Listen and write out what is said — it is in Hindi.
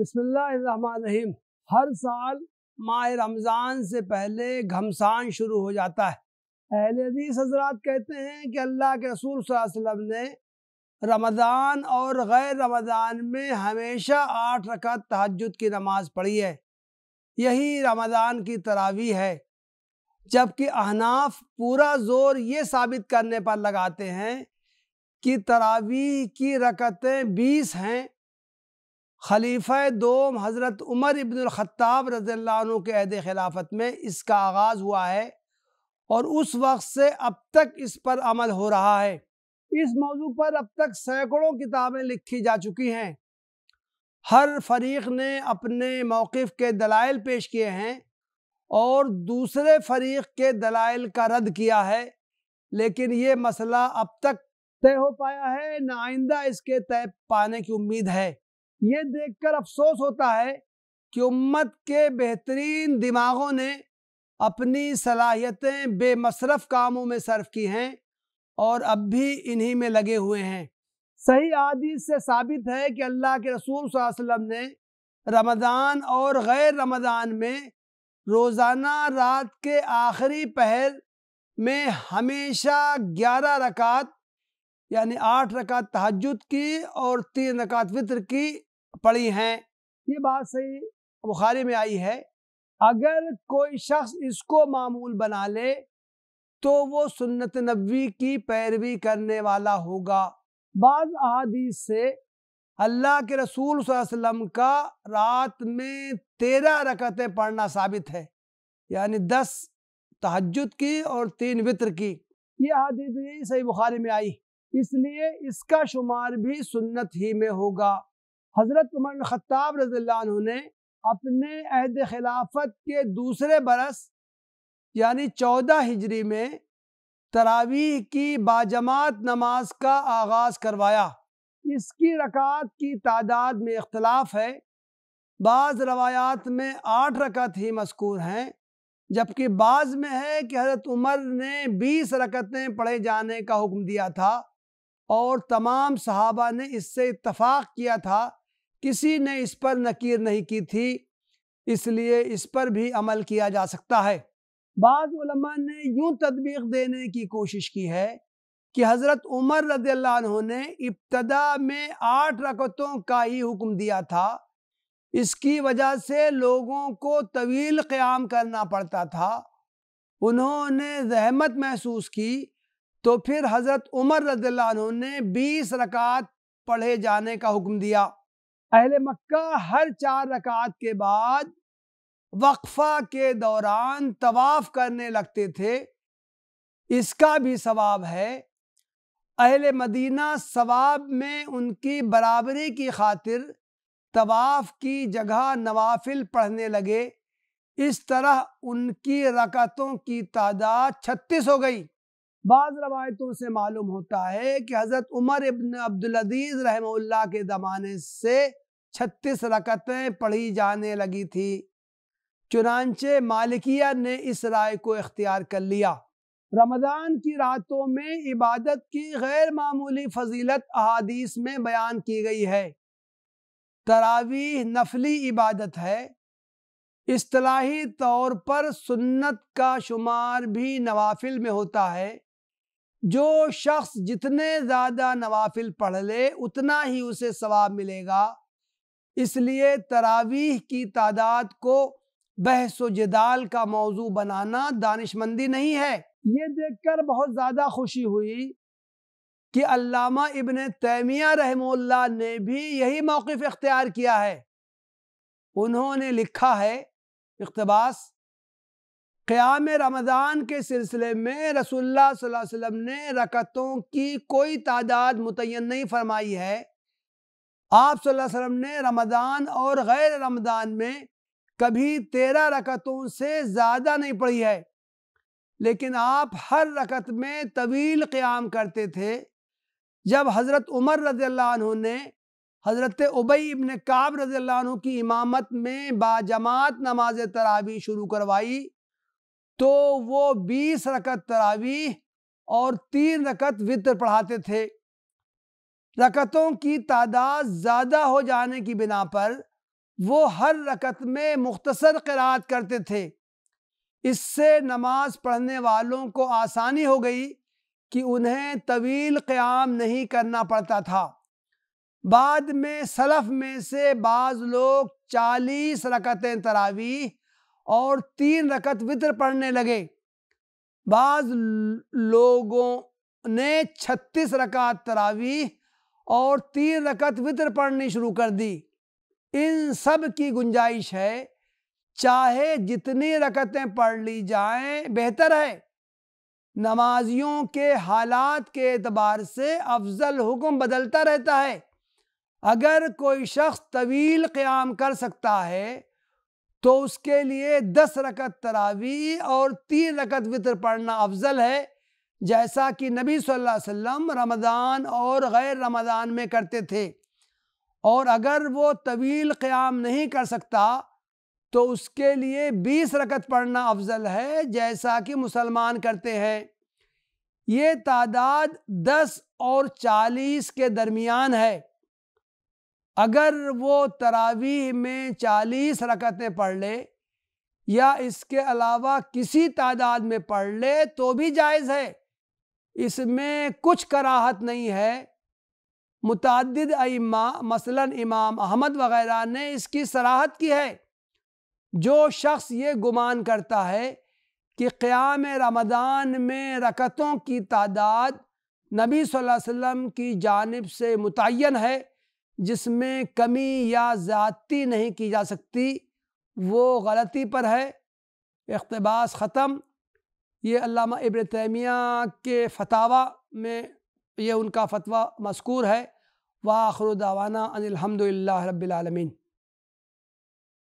बसमीम हर साल माह रमज़ान से पहले घमसान शुरू हो जाता है अहल हदीस हजरात कहते हैं कि अल्लाह के रसूल वसम ने रमज़ान और गैर रमज़ान में हमेशा आठ रकात तहजद की नमाज़ पढ़ी है यही रमज़ान की तरावी है जबकि अहनाफ पूरा जोर ये साबित करने पर लगाते हैं कि तरावी की रकतें बीस हैं खलीफ़ दोम हज़रत उमर इब्नख़ाब रज़ी के अहद खिलाफत में इसका आगाज़ हुआ है और उस वक्त से अब तक इस पर अमल हो रहा है इस मौजू पर अब तक सैकड़ों किताबें लिखी जा चुकी हैं हर फरीक ने अपने मौक़ के दलाइल पेश किए हैं और दूसरे फरीक के दलाइल का रद्द किया है लेकिन ये मसला अब तक तय हो पाया है ना आइंदा इसके तय पाने की उम्मीद है ये देखकर अफसोस होता है कि उम्मत के बेहतरीन दिमागों ने अपनी सलाहियतें बेमसरफ कामों में सर्फ की हैं और अब भी इन्हीं में लगे हुए हैं सही आदि से साबित है कि अल्लाह के रसूल वसल्लम ने रमज़ान और गैर रमज़ान में रोज़ाना रात के आखिरी पहर में हमेशा ग्यारह रकात यानी आठ रकात तहजद की और तीन रकात फ़ित्र की पड़ी हैं ये बात सही बुखारी में आई है अगर कोई शख्स इसको मामूल बना ले तो वो सुन्नत नबी की पैरवी करने वाला होगा बाद अहादीस से अल्लाह के रसूल वसल्लम का रात में तेरह रकतें पढ़ना साबित है यानी दस तहजद की और तीन वित्र की ये हादीस भी सही बुखारी में आई इसलिए इसका शुमार भी सुन्नत ही में होगा हज़रत उमर ख़त्ताब रजील्ला ने अपने अहद खिलाफत के दूसरे बरस यानी चौदह हिजरी में तरावीह की बाजमात नमाज का आगाज़ करवाया इसकी रकात की तादाद में इख्तलाफ है बाज़ रवायात में आठ रकत ही मशकूर हैं जबकि बाज़ में है कि हज़रत उमर ने बीस रकतें पढ़े जाने का हुक्म दिया था और तमाम सहाबा ने इससे इतफ़ाक़ किया था किसी ने इस पर नकीर नहीं की थी इसलिए इस पर भी अमल किया जा सकता है बाद ने यूं तदबीक देने की कोशिश की है कि हज़रत उमर रदील्ला ने इब्तदा में आठ रकतों का ही हुक्म दिया था इसकी वजह से लोगों को तवील क़्याम करना पड़ता था उन्होंने जहमत महसूस की तो फिर हज़रत उमर रदील्ला ने बीस रकात पढ़े जाने का हुक्म दिया अहल मक्का हर चार रकात के बाद वक्फा के दौरान तवाफ़ करने लगते थे इसका भी सवाब है अहल मदीना सवाब में उनकी बराबरी की खातिर तवाफ़ की जगह नवाफिल पढ़ने लगे इस तरह उनकी रकतों की तादाद छत्तीस हो गई बाज रवायतों से मालूम होता है कि हज़रत उमर इबन अब्दुलजीज़ रहमल्ला के ज़माने से छत्तीस रकतें पढ़ी जाने लगी थी चुनानचे मालिकिया ने इस राय को इख्तियार कर लिया रमज़ान की रातों में इबादत की गैर मामूली फजीलत अहादीस में बयान की गई है तरावी नफली इबादत है असलाही तौर पर सुन्नत का शुमार भी नवाफिल में होता है जो शख्स जितने ज़्यादा नवाफिल पढ़ ले उतना ही उसे सवाब मिलेगा इसलिए तरावीह की तादाद को बहस जदाल का मौजू बनाना दानिशमंदी नहीं है ये देखकर बहुत ज़्यादा खुशी हुई कि अल्लामा इबन तैमिया रहमोल्ला ने भी यही मौक़ इख्तियार किया है उन्होंने लिखा है इकतबास क़याम रमज़ान के सिलसिले में रसोल्ला वसम ने रकतों की कोई तादाद मुतन नहीं फरमाई है आप वसम ने रमज़ान और गैर रमज़ान में कभी तेरह रकतों से ज़्यादा नहीं पढ़ी है लेकिन आप हर रकत में तवील क़्याम करते थे जब हज़रत उमर रज़ी ने हज़रत उबई इबन काब रज़ी की इमामत में बाजमात नमाज तरावी शुरू करवाई तो वो बीस रकत तरावी और तीन रकत वितर पढ़ाते थे रकतों की तादाद ज़्यादा हो जाने की बिना पर वो हर रकत में मुख्तसर करात करते थे इससे नमाज पढ़ने वालों को आसानी हो गई कि उन्हें तवील क़्याम नहीं करना पड़ता था बाद में सलफ़ में से बाज़ लोग चालीस रकतें तरावी और तीन रकत वितर पढ़ने लगे बाज लोगों ने छत्तीस रकात तरावी और तीन रकत वितर पढ़नी शुरू कर दी इन सब की गुंजाइश है चाहे जितनी रकतें पढ़ ली जाएं बेहतर है नमाजियों के हालात के एतबार से अफजल हुक्म बदलता रहता है अगर कोई शख्स तवील क़्याम कर सकता है तो उसके लिए दस रकत तरावी और तीन रकत वितर पढ़ना अफजल है जैसा कि नबी सल्लल्लाहु अलैहि वसल्लम रमज़ान और गैर रमज़ान में करते थे और अगर वो तवील क़्याम नहीं कर सकता तो उसके लिए बीस रकत पढ़ना अफजल है जैसा कि मुसलमान करते हैं ये तादाद दस और चालीस के दरमियान है अगर वो तरावी में चालीस रकतें पढ़ ले या इसके अलावा किसी तादाद में पढ़ ले तो भी जायज़ है इसमें कुछ कराहत नहीं है मुतद अम्मा मसलन इमाम अहमद वगैरह ने इसकी सराहत की है जो शख्स ये गुमान करता है कि क़्याम रमदान में रकतों की तादाद नबी वसल्लम की जानब से मुतन है जिसमें कमी या ज़्यादती नहीं की जा सकती वो गलती पर है अकतबास ख़त्म ये अल्लामा इब्न तैमिया के फतावा में ये उनका फतवा मस्कूर है वाखरुदावाना अनिलहमदिल्ला रबालमीन